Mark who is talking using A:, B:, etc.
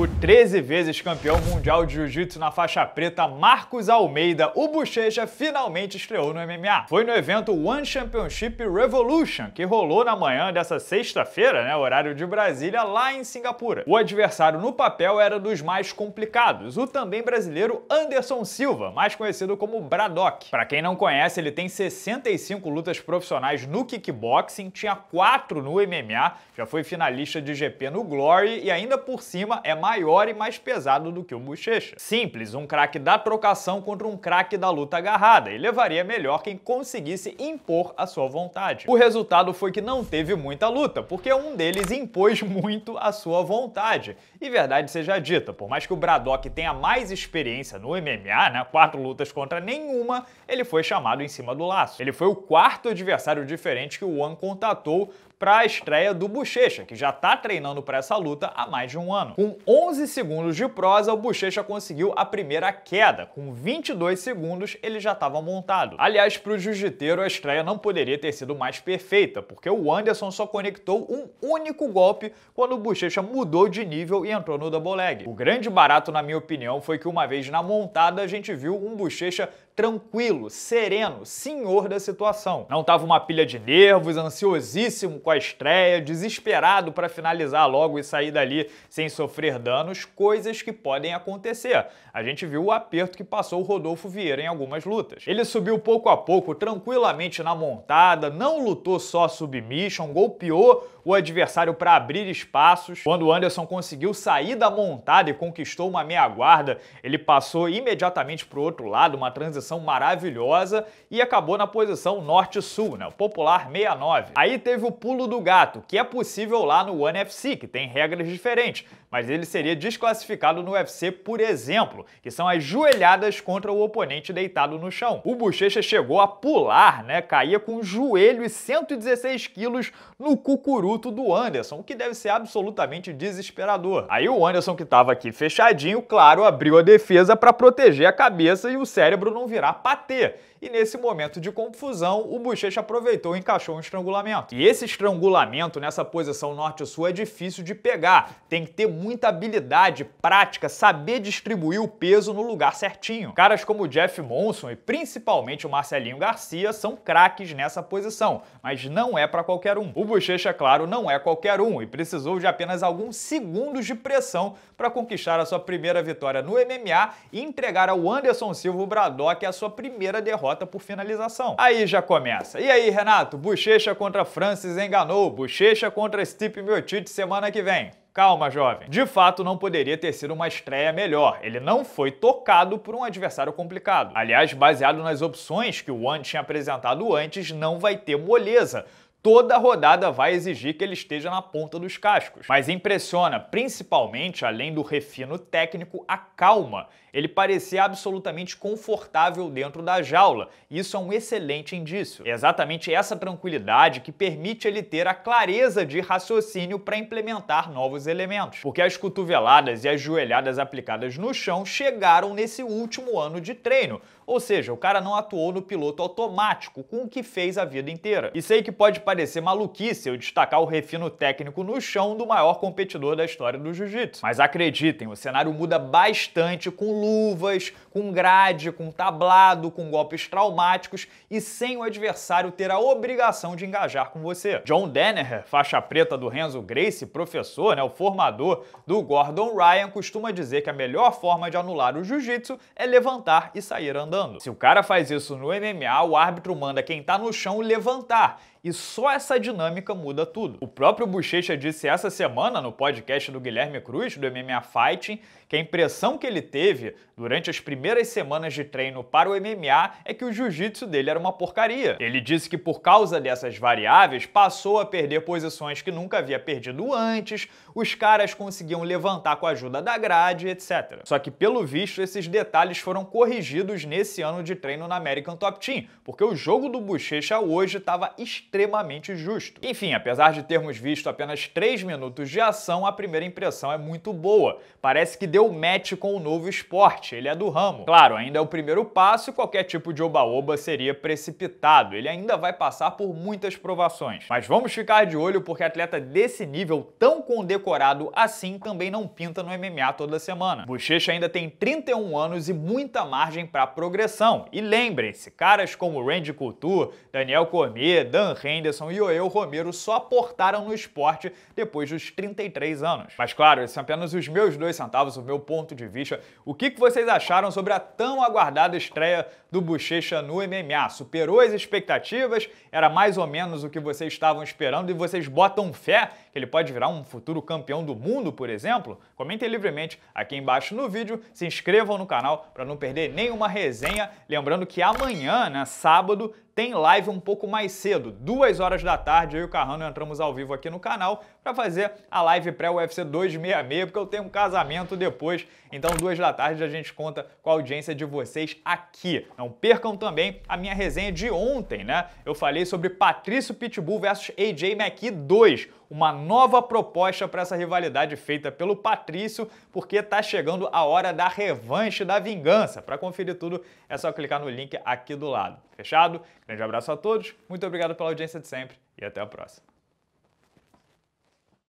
A: O 13 vezes campeão mundial de jiu-jitsu na faixa preta Marcos Almeida, o Bochecha finalmente estreou no MMA. Foi no evento One Championship Revolution, que rolou na manhã dessa sexta-feira, né, horário de Brasília, lá em Singapura. O adversário no papel era dos mais complicados, o também brasileiro Anderson Silva, mais conhecido como Braddock. Para quem não conhece, ele tem 65 lutas profissionais no kickboxing, tinha 4 no MMA, já foi finalista de GP no Glory e ainda por cima é mais maior e mais pesado do que o Bochecha. Simples, um craque da trocação contra um craque da luta agarrada, e levaria melhor quem conseguisse impor a sua vontade. O resultado foi que não teve muita luta, porque um deles impôs muito a sua vontade. E verdade seja dita, por mais que o Braddock tenha mais experiência no MMA, né, quatro lutas contra nenhuma, ele foi chamado em cima do laço. Ele foi o quarto adversário diferente que o One contatou para a estreia do Bochecha, que já está treinando para essa luta há mais de um ano. Com 11 segundos de prosa, o Bochecha conseguiu a primeira queda. Com 22 segundos, ele já estava montado. Aliás, para o jiu-jiteiro, a estreia não poderia ter sido mais perfeita, porque o Anderson só conectou um único golpe quando o Bochecha mudou de nível e entrou no double leg. O grande barato, na minha opinião, foi que uma vez na montada, a gente viu um Bochecha tranquilo, sereno, senhor da situação. Não estava uma pilha de nervos, ansiosíssimo com a estreia, desesperado para finalizar logo e sair dali sem sofrer danos, coisas que podem acontecer. A gente viu o aperto que passou o Rodolfo Vieira em algumas lutas. Ele subiu pouco a pouco, tranquilamente na montada, não lutou só submission, golpeou o adversário para abrir espaços. Quando o Anderson conseguiu sair da montada e conquistou uma meia guarda, ele passou imediatamente para o outro lado, uma transição maravilhosa e acabou na posição norte-sul, né? o popular 69. Aí teve o pulo do gato, que é possível lá no One FC, que tem regras diferentes, mas ele seria desclassificado no UFC, por exemplo, que são as joelhadas contra o oponente deitado no chão. O Bochecha chegou a pular, né? Caía com um joelho e 116 quilos no cucuruto do Anderson, o que deve ser absolutamente desesperador. Aí o Anderson, que estava aqui fechadinho, claro, abriu a defesa para proteger a cabeça e o cérebro não virar patê. E nesse momento de confusão, o Bochecha aproveitou e encaixou um estrangulamento. E esse estrangulamento nessa posição norte-sul é difícil de pegar, tem que ter muita habilidade, prática, saber distribuir o peso no lugar certinho. Caras como o Jeff Monson e principalmente o Marcelinho Garcia são craques nessa posição, mas não é para qualquer um. O Bochecha, claro, não é qualquer um e precisou de apenas alguns segundos de pressão para conquistar a sua primeira vitória no MMA e entregar ao Anderson Silva o Braddock a sua primeira derrota por finalização. Aí já começa. E aí, Renato? Bochecha contra Francis enganou. Bochecha contra Stipe Miocic semana que vem. Calma, jovem. De fato, não poderia ter sido uma estreia melhor. Ele não foi tocado por um adversário complicado. Aliás, baseado nas opções que o Wan tinha apresentado antes, não vai ter moleza toda rodada vai exigir que ele esteja na ponta dos cascos. Mas impressiona, principalmente além do refino técnico, a calma. Ele parecia absolutamente confortável dentro da jaula. Isso é um excelente indício. É exatamente essa tranquilidade que permite ele ter a clareza de raciocínio para implementar novos elementos. Porque as cotoveladas e as joelhadas aplicadas no chão chegaram nesse último ano de treino. Ou seja, o cara não atuou no piloto automático, com o que fez a vida inteira. E sei que pode parecer maluquice eu destacar o refino técnico no chão do maior competidor da história do jiu-jitsu. Mas acreditem, o cenário muda bastante com luvas, com grade, com tablado, com golpes traumáticos e sem o adversário ter a obrigação de engajar com você. John Denner, faixa preta do Renzo Grace, professor, né, o formador do Gordon Ryan, costuma dizer que a melhor forma de anular o jiu-jitsu é levantar e sair andando. Se o cara faz isso no MMA, o árbitro manda quem tá no chão levantar e só essa dinâmica muda tudo. O próprio Bochecha disse essa semana no podcast do Guilherme Cruz, do MMA Fighting, que a impressão que ele teve durante as primeiras semanas de treino para o MMA é que o jiu-jitsu dele era uma porcaria. Ele disse que por causa dessas variáveis passou a perder posições que nunca havia perdido antes, os caras conseguiam levantar com a ajuda da grade, etc. Só que pelo visto esses detalhes foram corrigidos nesse ano de treino na American Top Team, porque o jogo do Bochecha hoje estava esquisito extremamente justo. Enfim, apesar de termos visto apenas 3 minutos de ação, a primeira impressão é muito boa. Parece que deu match com o novo esporte, ele é do ramo. Claro, ainda é o primeiro passo e qualquer tipo de oba-oba seria precipitado, ele ainda vai passar por muitas provações. Mas vamos ficar de olho porque atleta desse nível, tão condecorado assim, também não pinta no MMA toda semana. Bochecha ainda tem 31 anos e muita margem para progressão. E lembrem-se, caras como Randy Couture, Daniel Cormier, Dan Henderson e Oel Romero só aportaram no esporte depois dos 33 anos. Mas claro, esses são é apenas os meus dois centavos, o meu ponto de vista. O que vocês acharam sobre a tão aguardada estreia do Bochecha no MMA? Superou as expectativas? Era mais ou menos o que vocês estavam esperando e vocês botam fé que ele pode virar um futuro campeão do mundo, por exemplo? Comentem livremente aqui embaixo no vídeo, se inscrevam no canal para não perder nenhuma resenha. Lembrando que amanhã, né, sábado, tem live um pouco mais cedo, duas horas da tarde, eu e o Carrano entramos ao vivo aqui no canal para fazer a live pré-UFC 266, porque eu tenho um casamento depois, então duas da tarde a gente conta com a audiência de vocês aqui. Não percam também a minha resenha de ontem, né? Eu falei sobre Patrício Pitbull versus AJ McKee 2, uma nova proposta para essa rivalidade feita pelo Patrício, porque está chegando a hora da revanche da vingança. Para conferir tudo, é só clicar no link aqui do lado. Fechado? Grande abraço a todos, muito obrigado pela audiência de sempre e até a próxima.